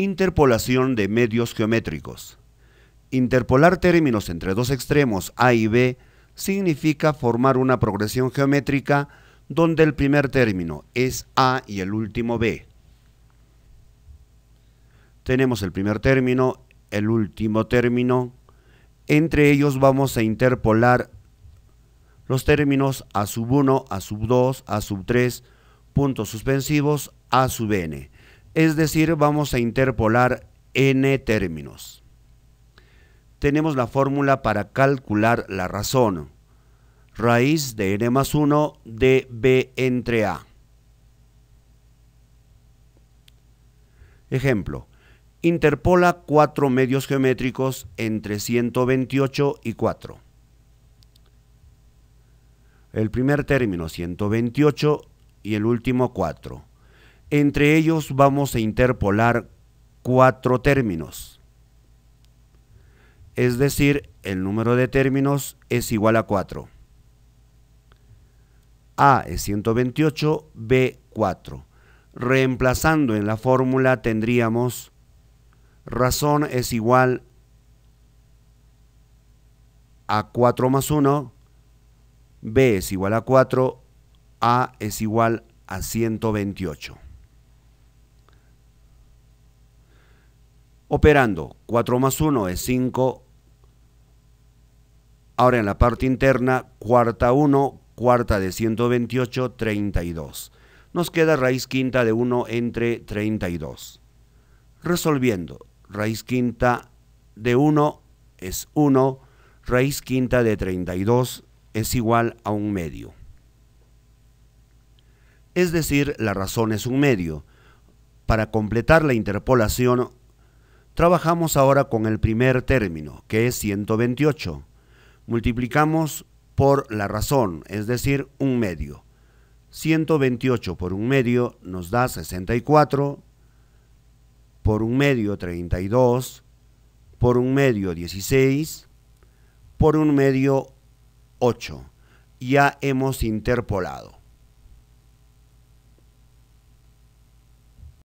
Interpolación de medios geométricos. Interpolar términos entre dos extremos A y B significa formar una progresión geométrica donde el primer término es A y el último B. Tenemos el primer término, el último término. Entre ellos vamos a interpolar los términos A sub 1, A sub 2, A sub 3, puntos suspensivos, A sub n. Es decir, vamos a interpolar n términos. Tenemos la fórmula para calcular la razón. Raíz de n más 1 de b entre a. Ejemplo, interpola cuatro medios geométricos entre 128 y 4. El primer término 128 y el último 4. Entre ellos vamos a interpolar cuatro términos. Es decir, el número de términos es igual a 4. A es 128, B 4. Reemplazando en la fórmula tendríamos razón es igual a cuatro más 1, B es igual a 4, A es igual a 128. operando 4 más 1 es 5. Ahora en la parte interna, cuarta 1, cuarta de 128, 32. Nos queda raíz quinta de 1 entre 32. Resolviendo, raíz quinta de 1 es 1, raíz quinta de 32 es igual a un medio. Es decir, la razón es un medio. Para completar la interpolación Trabajamos ahora con el primer término, que es 128. Multiplicamos por la razón, es decir, un medio. 128 por un medio nos da 64, por un medio 32, por un medio 16, por un medio 8. Ya hemos interpolado.